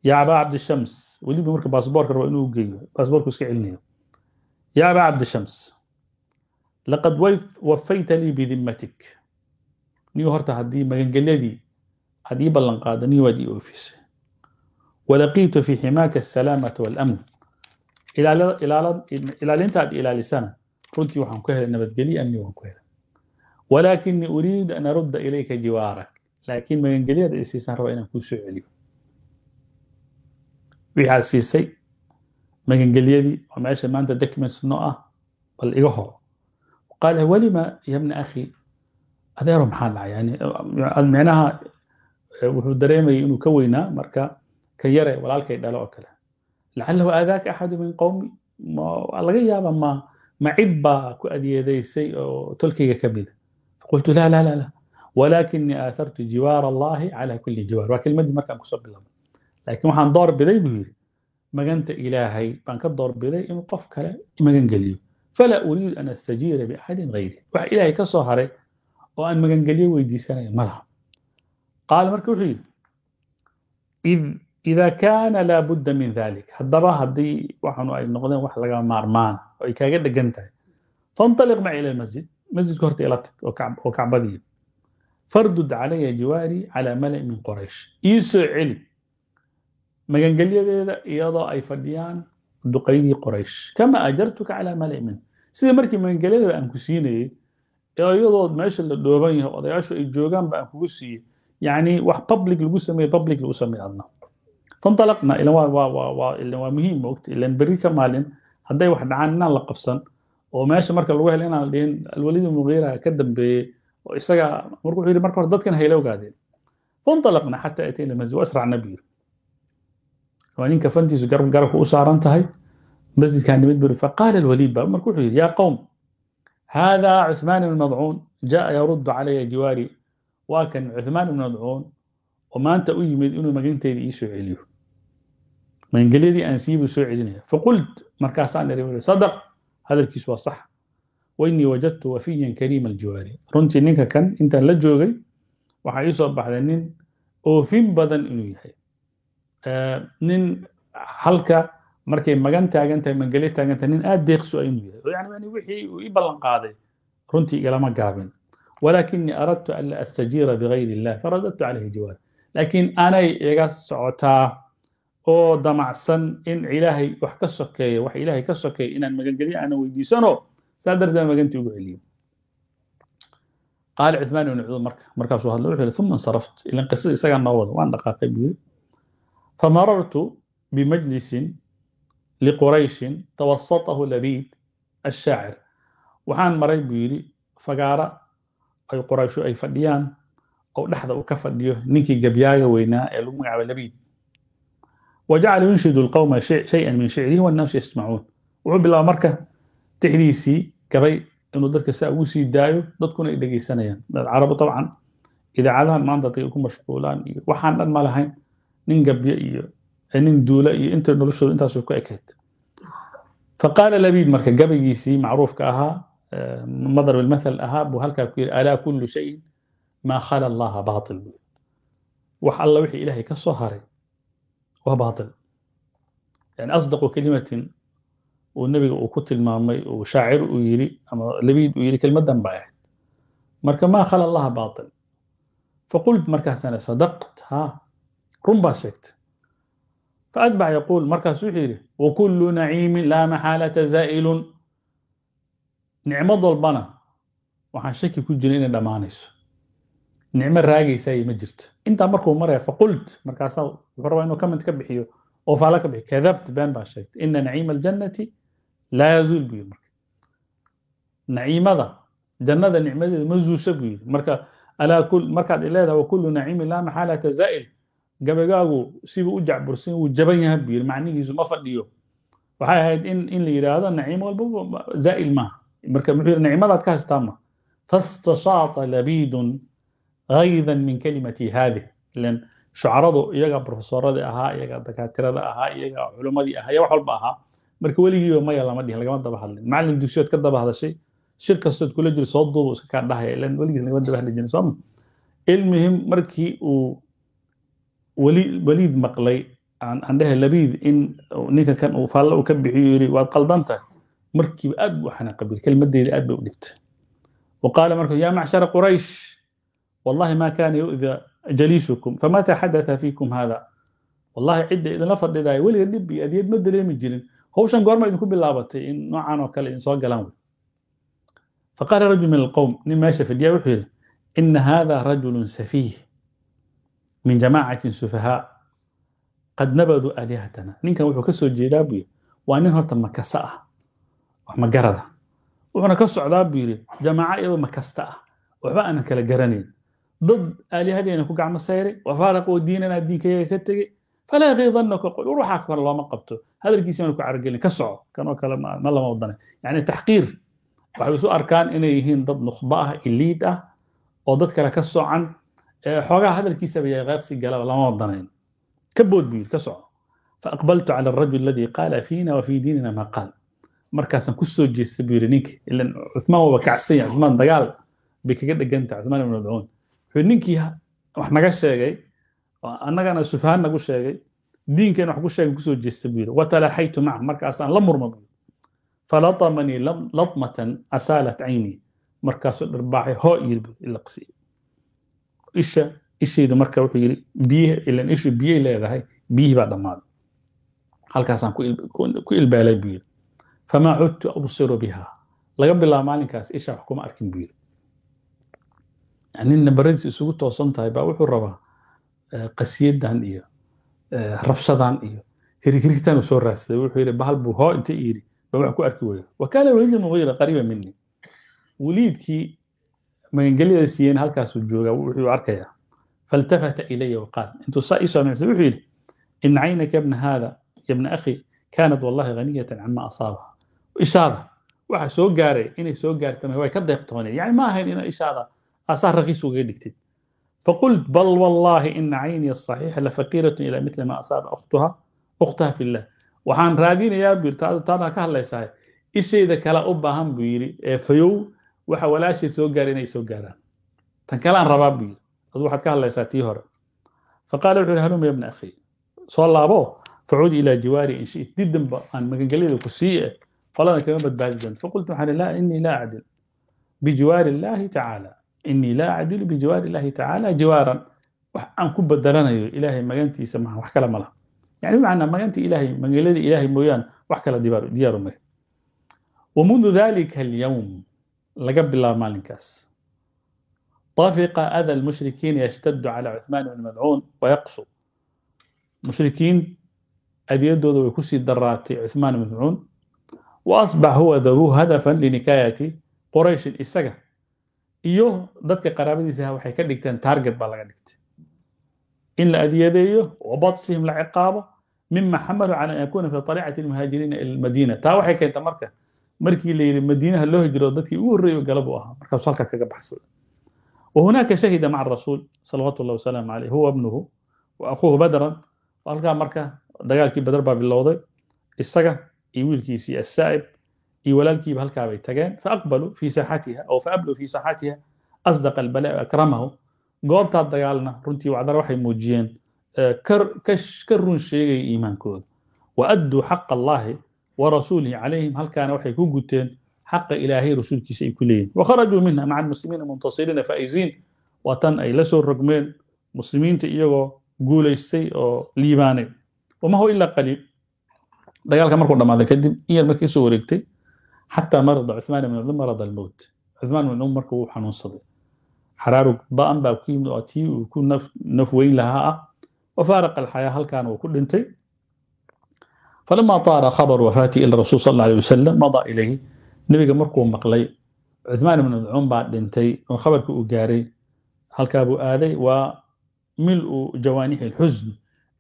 ya aba cabdishams weliba marka baasboorka raba inuu geeyo baasboorku iska celinayo ya aba cabdishams laqad wafayta lii bidimatik niyo horta haddii magangelyadii aad ii ballan qaada waad ii oofisay walaqiitu fi ximaaka asalaamata walamn ilaalinta aad ilaalisana runtii waxaan ku helay nabadgelyo amni waan ku helay walakinii uriidu an arudda ilayka jiwaarak laakiin magangelyaada isiisan raba inaan kuu soo celiyo waxaa siisay magangelyadii oo meesha maanta documents no ah bal iga hor qaala ah, welima yabna akhi adeero maxaa dhacay yani micnaha eh, wuxuu dareemayay inuu ka weynaa marka ka yare walaalkay dhalo oo kale lacalahu aadaaka axadu min qowmi laga yaaba ma ma cid baa ku adyeedaysay oo tolkayga ka mida faqultu laa laa laa walaakinii aathartu jiwaar allahi cala kulli jiwaar waa kelmadii markaan kusoo bilowna laakiin waxaan doorbiday buu yidhi maganta ilaahay baan ka doorbiday inuu qof kale magan geliyo falaa uriidu an astajiira biaxadin hayri wax ilaahay ka soo haray oo aan magangelyo weydiisanaya ma laha qaala marka wuxuu yidhi ida kaana laabudda min dalik haddaba haddii waxaanu ay noqdeen wax laga maarmaan oo ay kaaga dhegan tahay fantaliq maci ila masjid masjidka horta ila tag oo kacbadiyo fardud calaya jiwaari calaa mala'i min qoraysh ii soo magangelyadeeda iyadoo ay fadhiyaan duqaydii qoraysh kama ajartuka calaa malai min sida markii magangelyadeeda aan ku siinayey ee iyadoo meesha la dhooban yahay odayaashu ay joogaanba aan kugu siiyey yani wax public lagu sameeye public lagu sameeye adna fanalaqna ilan waa muhiim moogta ilan berri ka maalin hadday wax dhacaan inaan la qabsan oo meesha marka lagu helo inaan dhihin alwaliid mugiira ka dambeeyey oo isaga marka wuxuu yidhi marka hore dadkan hayla ogaadeen fanalaqna xataa atayna manzil waa isracna buu yidhi waa ninka fantiisu garabka u saaran tahay masjidkan nimid buri faqaala alwaliid ba umarku wuxuu yidhi yaa qowm haadaa cuthmaan ibn madcuun jaa yaruddu calaya jiwaari waa kan cuthmaan ibn madcuun oo maanta u yimid inuu magantayda ii soo celiyo magangelyadii aan siiyey buu soo celinaya faqult markaasaan ihi sadaq hadalkiisu waa sax wainii wajadtu wafiyan kariima aljiwaari runtii ninka kan intaan la joogay waxaa ii soo baxday nin oofin badan inuu yahay nin halka markay magan taagan tahay mangele taagan tahay nin aad deeqso inuu yahay yani wixii uu i ballan qaaday runtii igalama gaabin walakinii aradtu an la astajiira bigayri illah faradadtu calayhi jawaab laakiin anay iga socotaa oo damacsan in ilaahay wax ka sokeeyo wax ilaahay ka sokeeyo inaan magangelyo aanan weydiisano saa darteed magantii ugu celiyo qaala cuthmaan ibnu cudur marka markaasuu hadla wuxuu yidhi uma insaraftu ilan qisada isagaa noo wada waan dhaqaaqay buu yidhi فمررت bimajlisin liqurayshin tawasatahu labiid ashaacir waxaan maray buu yidhi fagaara ay qurayshu ay fadhiyaan oo dhexda uu ka fadhiyo ninkii gabyaaga weynaa ee lagu magacaabo labiid wajacala yunshidu اlqowma shaya min shicrihi wannaasu yasmacuun wuxuu bilaaba marka tixdiisii gabay inuu dadka saa ugu sii daayo dadkuna ay dhegeysanayaan dad carabu dabcan idaacadahan maanta dadkay ku mashquulaan iyo waxaan dhan ma lahayn nin gabyo iyo nin duula iyo int noloshooda intaas ku ekayd faqaala labiid marka gabaygiisii macruufka ahaa madarb almathal ahaa buu halkaa ku yidhi alaa kullu shayin maa khala allaha baatil buu wax alla wixii ilaahay ka soo haray waa baatil yani asdaqu kelimatin uu nebiga uu ku tilmaamay uu shaacir uu yiri ama labiid uu yiri kelmadan baa ahayd marka maa khala allaha baatil faqult markaasana sadaqt ha run baa sheegtay faatbac yaquul markaas wuxuu yidhi wakullu naciimin laa maxaalata zaa'ilun nicmad walbana waxaan shaki ku jira inay dhammaanayso nicmo raagaysaayo ma jirto intaa markuu maraya faqult markaasaa wuxuu rabaa inuu comment ka bixiyo oo faala ka bixiyo kadabt been baa sheegtay ina naciima aljannati laa yazuul buu yidhi marka naciimada jannada nicmadeeda ma zuusha buu yidhi marka alaa markaad ileedaha wakullu naciimin laa maxaalata zaa'il gabagaagu sibuu u jacbursan wuu jaban yaha buu yiri macnihiisu ma fadhiyo waxay ahayd in in la yidhaahdo naciimo walba zaa'il maaha marka muxuu yidhi nacimadaad ka haystaa ma fastashaata labiidun gaydan min kalimati haadih ilan shucaradu iyagaa profesoradii ahaa iyagaa dakaatirada ahaa iyagaa culimmadii ahaa iyo wax walba ahaa marka weligiiba maya lama dhihin lagama daba hadlin macalin dugsiyood ka daba hadashay shir kastood kula jiri soo duubu iska kaa dhahaya ilan weligiis lagama daba hadli jirin sooma ilmihim markii uu weliid maqlay aan dhehe labiid in ninka kan uu faallo uu ka bixiyo yiri waad qaldantahay markiiba aad buu xanaaqabil kelmadeeda aad bay u dhibtay وقال مركز يا معشر قريش والله ما كان يؤذى جليسكم فمتى حدث فيكم هذا والله عدة إذا نفر لذاي ولي النبي أديد مد لي من جلين هوشان قرما إذن كبه لابتي إن نوعا وكال إن سواء قلام فقال رجل من القوم نما يشف الديا وحيل إن هذا رجل سفيه min jamacati sufahaa qad nabaduu aalihatana ninkan wuxuu ka soo jeedaa buu waa nin horta makasa ah wax magarada wuxuuna ka socdaa buu yiri jamaaco iyadoo makasta ah waxba aanan kala garanayn dad aalihadeena ku gacmo sayray wafaaraq oo diinana diinkayaga ka tegey fala yakidannaka qul war waxaa hore looma qabto hadalkiisi aanu ku caragelin ka soco kanoo kale ma lama wadane yani taxqiir waxay isu arkaan inay yihiin dad nukhba ah iliid ah oo dad kale ka socan xoogaha hadalkiisaba yaqaabsi galaba lama wadanayn ka bood buu yidhi ka soco faaqbaltu cala arajul aladii qaala fiina wa fii diinina maa qaal markaasaan ku soo jeesta buu yidhi ninka ilan cusmaan waaba kacsan yahay cusmaan dagaal bay kaga dhegan tahay cusmaan ibnu madcuun wuxuu ninkii wax naga sheegay annagana sufahan nagu sheegay diinkan wax ku sheegay kusoo jeesta buu yidhi watalaxaytu maca markaasaan la murma buu yidhi falatamanii latmatan asaalat caynii markaasuu dhirbaaxay hoo yiri buu ilaqsiyey isha ishayda marka wuxuu yiri biyiha ilan ishu biyay leedahay biyihii baa dhammaaday halkaasaan ku ilbaalay buu yiri famaa cudtu absiru biha laga bilaabo maalinkaas isha wax kuma arkin buu yiri nina baradiis isugu toosan tahay baa wuxuu rabaa eh, qasiyadan iyo eh, rabshadan iyo hirigirigtan uu soo raadsaday wuxuu yiri bahal buu hoo inta yiri baa wax ku arki weyo wakaala waliid mugiira qariiba mini waliidkii magangelyada siiyeen halkaasuu joogaa wuxuu arkayaa faltafata ilaya waqaal intuu saa ii soomicsay wuxuu yidhi in caynaka yabna haada yabna akhi kaanat wallahi haniyatan cama asaabaha ishaada waxa soo gaaray inay soo gaartana way ka deeqtooneen yani ma ahayn ina ishaada aasaar raqiis ugaga dhigtid فقلت بل والله إن عيني الصحيحة لفقيرة إلى مثل ما أصاب أختها أختها في الله وحان رادين يا بير تانا كهلا يساي إيش إذا كلا أبا هم بيري فيو waxa walaashay soo gaara inay soo gaaraan tan kaleaan rabaa buu yiri adu waxaad ka hadlaysaa tii hore faqaala wuxu yihi haluma ya akhi soo laabo facud ilaa jiwaari in shit didanba aan magangelyada ku sii eh qoladan kama badbaadi doonto faqultu waxaan laa inii laa acdil bijiwaari illahi tacaala inii laa acdilu bijiwaari illahi tacaala jiwaaran wax aan ku badelanayo ilaahay magantiisa maha wax kale malaha yani bimacnaa magantii ilaahay magangelyada ilaahay mooyaan wax kale diyaaru mari wamundu dalika alyawm laga bilaabo maalinkaas طفق أذى المشركين يشتد على bn بن wayaqsu mushrikiin adyadooda way kusii daraatay عثمان بن مدعون وأصبح هو ذو هدفا لنكاية قريش isaga iyo dadka qaraabadiisaha waxay ka dhigteen taarget baa laga dhigtay in la adiyadeeyo wabadsihim la ciqaabo mima xamalu cala an yakuna fi طariicati lmuhaajiriina ila lmadiina taa waxay keenta marka markii la yidhi madiinaha loo hijroo dadkii ugu horreeyo galab u ahaa markaasuu halkaa kaga baxsada wahunaaka shahida maca rasuul salawaatu llah wasalaamu caleyh huwa ibnuhu wa akhuuhu badran halkaa marka dagaalkii badar baa bilowday isaga iyo wiilkiisii assaa'ib iyo walaalkiiba halkaabay tageen faaqbaluu fii saaxatiha oo faabluu fii saaxatiha asdaqa albalaa'i akramahu goobtaa dagaalna runtii wacdar waxay muujiyeen ka run sheegaya iimaankooda wa adduu xaqa allahi ورسوله عليهم هل كان وحي كوغوتين حق إلهي رسول كيس إكلين وخرجوا منها مع المسلمين منتصرين فائزين وتن أي لسوا الرقمين مسلمين تيجوا قولي السي أو ليباني وما هو إلا قليل dagaalka markuu dhamaaday kadib in yar markii soo wareegtay xataa marada cuthmaan ibn cudum marada almowt cuthmaan ibn cudum marka wuu xanuunsaday xaraarug ba-an baa ku yimid oo tii uu ku nafweyn lahaa ah wa wafaaraqa alxayaa halkaana uu ku dhintay falama taala khabar wafaatihi ila rasul sal alay wasalam madaa ilayhi nebiga markuu maqlay cuthmaan ibn madcuun baa dhintay oo khabarkii uu gaaray halkaabuu aaday waa milu jawaanixi lxusn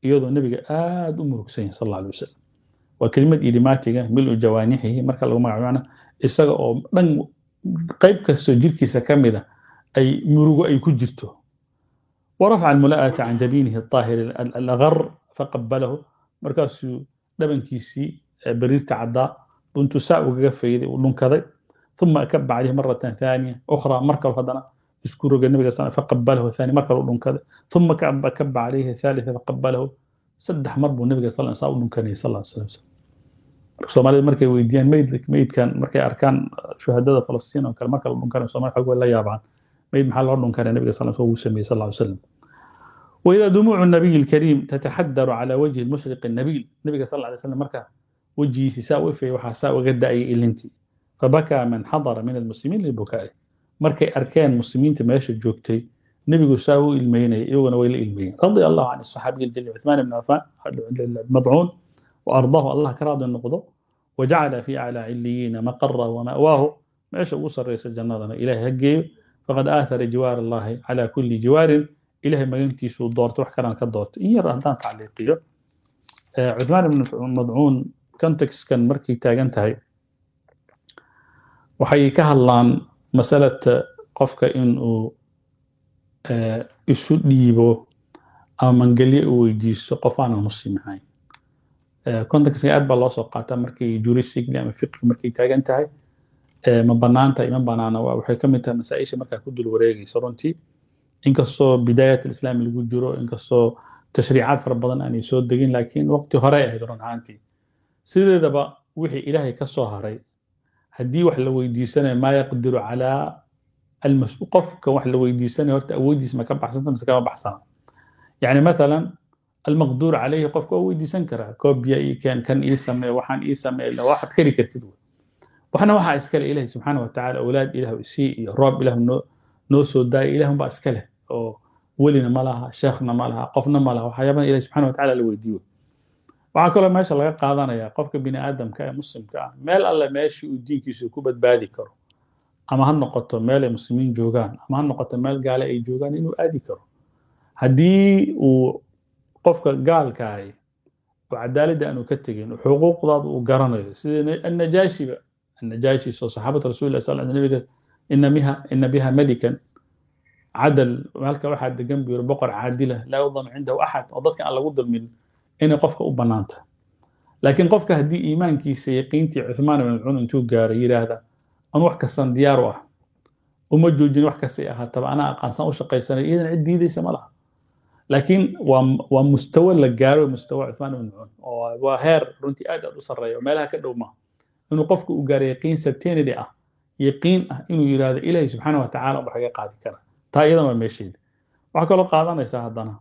iyadoo nebiga aad u murugsan yahay sal alla alay wasalam waa kelimad idimaatiga milu jawaanixihi marka lagu magacabana isaga oo dhan qayb kastoo jirkiisa ka mida ay murugo ay ku jirto warafca almulaata can jabiinihi aahiri alagar faqabalahu markaasuu dhabankiisii bariirta caddaa buntu saa ugaga fayday uu dhunkaday uma akaba calayhi maratan aaniya mar kalo haddana isku roga nabiga sal faqabalahu aani mar kale u dhunkaday uma akaba thalitha faqabalahu saddex mar buu nabiga sal saa u dhunkanayay sal slam soomaalida markay weydiiyaan meyd markay arkaan shuhadada falastiin oo kale marka la somali xog la yaabaan meyd maxaa loo dhunkanaya nabiga sal wuu sameeyey sal slam waidaa dumuucu nabiyi lkariim tatahadaru calaa wajhi mushriqi nabiil nabiga sal lay slam marka wejigiisi saa u ifay waxaa saa uga da'aya ilintii fabakaa man xadara min almuslimiin libukaa'i markay arkeen muslimiinta meesha joogtay nebigu saa u ilmeynaya iyaguna way la ilmeeyeen radia allahu can saxaabiyi ljaliil cuthmaan ibn cafaan madcuun waardahu allah ka raadi noqdo wajacala fi aclaa ciliyiina maqara wama'waahu meesha ugu sarraysa jannadana ilahay ha geeyo faqad aahara jiwaar allahi cala kulli jiwaarin ilaahay magantiisuu doortay wax kalan ka doortay in yar haddaan tacliiqiyo cuthmaan ibn madcuun contextkan markay taagan tahay waxay ka hadlaan masalata qofka inuu isu dhiibo ama mangelye u weydiiso qof aanan muslim ahayn contextkan aad baa loo soo qaataa markay jurisically ama fiqhi markay taagan tahay ma bannaan tahay ma bannaana waxay ka mid tahay masaa markaa ku dul wareegayso runtii inkastoo bidaayat islaam lagu jiro inkastoo tashriicaad fara badan aanay soo degin laakiin waqti horey ahayd run sideedaba wixii ilaahay ka soo haray haddii wax la weydiisanayo maa yaqdiru calaa almas qofka wax la weydiisanayo horta awoodiis ma ka baxsanta mise kama baxsana yani mathalan almaqduur calayhi qofka waa weydiisan karaa koob biya ii keen kan ii sameeye waxaan ii sameeye waxaad kari kartid wey waxna waxaa iskale ilahi subxaana wa tacala owlaad ilahu isii iyo roob ilahu noo soo daaya ilahun baa iskale oo welina ma laha sheekhna ma laha qofna ma laha waxyaabadan ilahi subxana watacala la weydiiyo waxaa kaloo meesha laga qaadanaya qofka bini aadamka ee muslimka ah meel alle meeshii uu diinkiisu ku badbaadi karo ama ha noqoto meel ay muslimiin joogaan ama ha noqoto meel gaale ay joogaan inuu aadi karo haddii uu qofka gaalkaahi oo cadaaladda aanu ka tegin xuquuqdaada uu garanayo sida annajaashiba annajaashi soo saxaabada rasulillah sal nabiga ina biha melikan cadal halka waxaa degan buu boqor caadila laa yudlamu cindahu axad oo dadka aan lagu dulmin inay qofka u bannaanta laakiin qofka haddii iimaankiisa yaqiintii cuthmaan ibn macun intuu gaaro yidhaahda an wax kastan diyaar u ah uma joojin wax kastay ahaataba anaa aqaansan u shaqaysanay iyadan cid diidaysa ma laha laakiin waa mustawo la gaaro mustawo cuthmaan ibn macun oo waa heer runtii aad aad u sarreeya oo meelaha ka dhow ma inuu qofka u gaaro yaqiin certainity ah yaqiin ah inuu yidhaahdo ilaahay subxaana wa tacaala unba kaga qaadi kara taa iyadan waa meesheyda waxaa kaloo qaadanaysaa haddana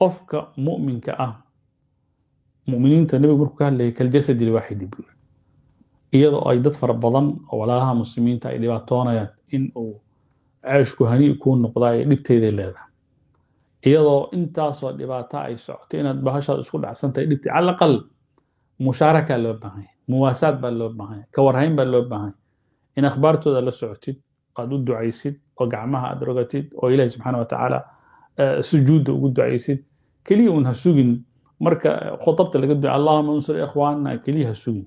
qofka muminka ah muminiinta nebigu markuu ka hadlayay kaljasadi lwaaxidi buu yiri iyadoo ay dad fara badan oo walaalaha muslimiinta ay dhibaatoonayaan in uu ceeshku hani kuu noqdaa ee dhibteeday leedahay iyadoo intaasoo dhibaata ay socoto inaad bahashaad isku dhacsantahay dhibtay cala aqal mushaarakaa loo baahanya muwaasaad baa loo baahanya ka warhayn baa loo baahanya in akhbaartooda la socotid aad u ducaysid oo gacmaha aad rogatid oo ilahi subxaana watacaala sujuudda ugu ducaysid keliya un ha sugin marka khudabta laga ducay allahuma unsur ikhwaanna keliya ha sugin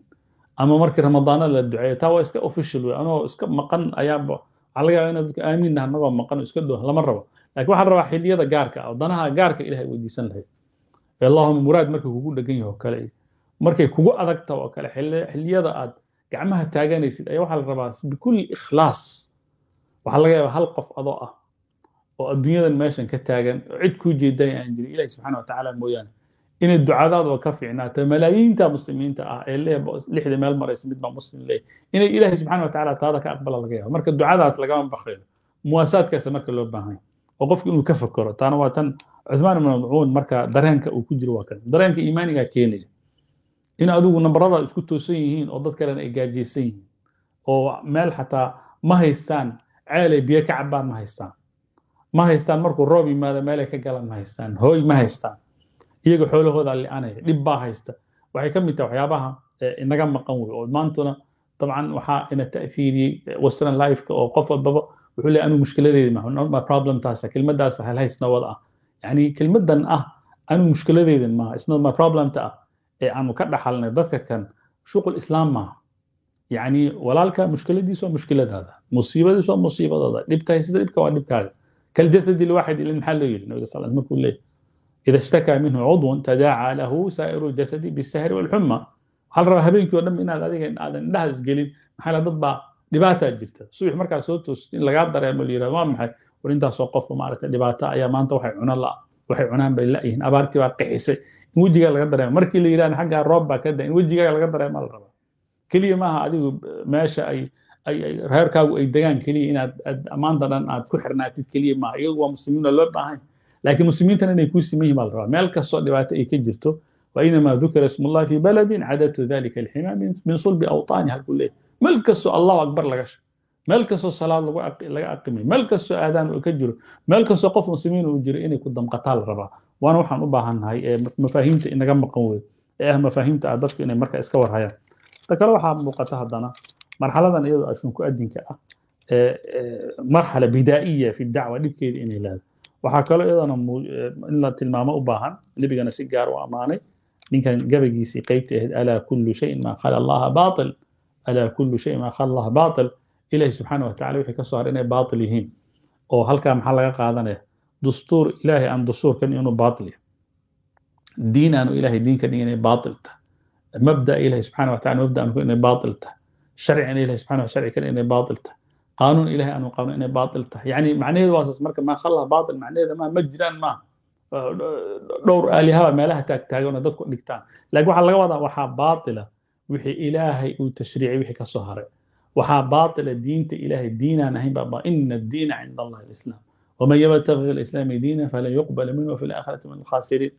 ama markii ramadaanada la duceeya taa waa iska official wey anoo iska maqan ayaaba waxaa laga yaaba inaad dadka aamiin anagoo maqan iska dooh lama rabo laakiin waxaa rabaa xilliyada gaarka ah danaha gaarka ilahay weydiisan lahayd allahuma muraad markay kugu dhegan yaho kale markay kugu adagtaho oo kale xilliyada aad gacmaha taaganaysid ayaa waxaa la rabaa bikulli ikhlaas waxaa laga yaaba hal qof adoo ah oo adduunyadan meeshan ka taagan oo cid kuu jeeday aan jirin ilahi subxana watacaala mooyaane inay ducadaadaba ka fiicnaata malaayiinta muslimiinta ah ee lixda meel maraysa mid muslim leeyahy inay ilaahi subxana watacaala taada ka aqbala laga yaaba marka ducadaas lagama baqayo muwaasaadkaasa marka loo baahan oo qofki inuu ka fakero taana waa tan cuthmaan ibn madcuun marka dareenka uu ku jiro waa kan dareenka iimaanigaa keenaya in adigu nambarada isku toosan yihiin oo dad kalena ay gaajaysan yihiin oo meel xataa ma haystaan ceelay biyo ka cabbaan ma haystaan ma haystaan markuu roob yimaado meelay ka galaan ma haystaan hooy ma haystaan iyaga xoolahoodaa li dhib baa haysta waxay ka mid tahay waxyaabaha eh, inaga maqan wey oo maantuna dabcan waxaa ina ta'fiiriyey eh, western lifeka oo qof walbaba wuxuu leey anigu mushkiladeedi maaha not my problem taasa ah, kelmaddaasa ah, halhays nabad ah yacni kelmaddan ah anigu mushkiladeedin maaha it's my problemta ah ee eh, aanu ka dhaxalnay dadka kan shuqul islaam maaha yacni walaalka mushkiladiisu mushkiladaada musiibadiis waa musiibadooda dhibtahaysata dhibka waa dhibkaaga kaljasadi lwaxid ilin maxaa loo yidhi nabiga sal markuu leeyahy ida ishtakaa minhu cudwun tadaaca lahu saa'iru ljasadi bisahri walxuma waxaa la rabaa habeenkii o dhan inaad adiga aadan indhaha isgelin maxaa dad baa dhibaataa jirta subax markaa soo toos in lagaa dareemo la yirahdo waa maxay war intaasoo qof maaragtay dhibaato ayaa maanta waxay cuna la waxay cunaan bay la'yihiin abaartii baa qixisay in wejigaa laga dareemo markii la yidhahda xaggaa roob ka da in wejigaaga laga dareema la rabaa keliya maaha adigu meesha ay reerkaagu ay degaan keliya inaad ammaanta aad ku xirnaatid keliya maaha iyagu waa muslimiin loo baahan laakiin muslimiintan inay kuu siman yihin baa la rabaa meel kastoo dhibaato ay ka jirto wa inamaa dukira ismullahi fi baladin cadatu dalika alximaa min sulbi awtaani halkuu leeyahy meel kastoo allahu akbar laga shay meel kastoo salaad laga aqimay meel kastoo aadaan ka jiro meel kastoo qof muslimiin uu jiro inay ku damqataa la rabaa waana waxaan u baahannahay ee mafaahiimta inaga maqan wey ee ah mafaahiimta ah dadku inay marka iska warhayaan ta kale waxaa muuqata haddana marxaladan iyadoo ashunku adinka ah marxala bidaa'iya fi dacwa dhibkeeda inay leedahay waxaa kaloo iyadana in la tilmaamo u baahan nebigana si gaar u ammaanay ninkan gabagiisii qeybta ahayd alaa kullu shayin maa khala allaha baatil alaa kullu shayin maa khala allaha baatil ilaahi subxaana wa wixii ka haray inay baatil yihiin oo halkaa maxaa laga qaadanaya dustuur ilaahay aan dastuurkan inuu baatil yahay diin aanu ilaahay diinka dhigin inay baatil tahay mabda ilaahi subxaana wa mabda aanu inay baatil tahay sharcigan ilahi subxana wa sharci kale inay baatil tahay qaanuun ilahi aanu qaanuun inay baatil tahay yacni macnaheedu waasaas marka maa khallaha macnaheeda maa ma jiraan maaha dhowr aalihaba meelaha taagtaagana dadku dhigtaan laakiin waxaa laga wadaa waxaa baatila wixii ilaahay uu tashriicay wixii ka haray waxaa baatila diinta ilaahay diinaan ahayn baa ina diina cinda allahi alislaam waman yabtagi alislaami diina falan yuqbala minhu wafi laakhirati min alkhaasiriin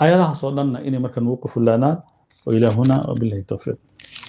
aayadahaas dhanna inay marka nugu qufulaanaan wailaa huna wabilahi towfiiq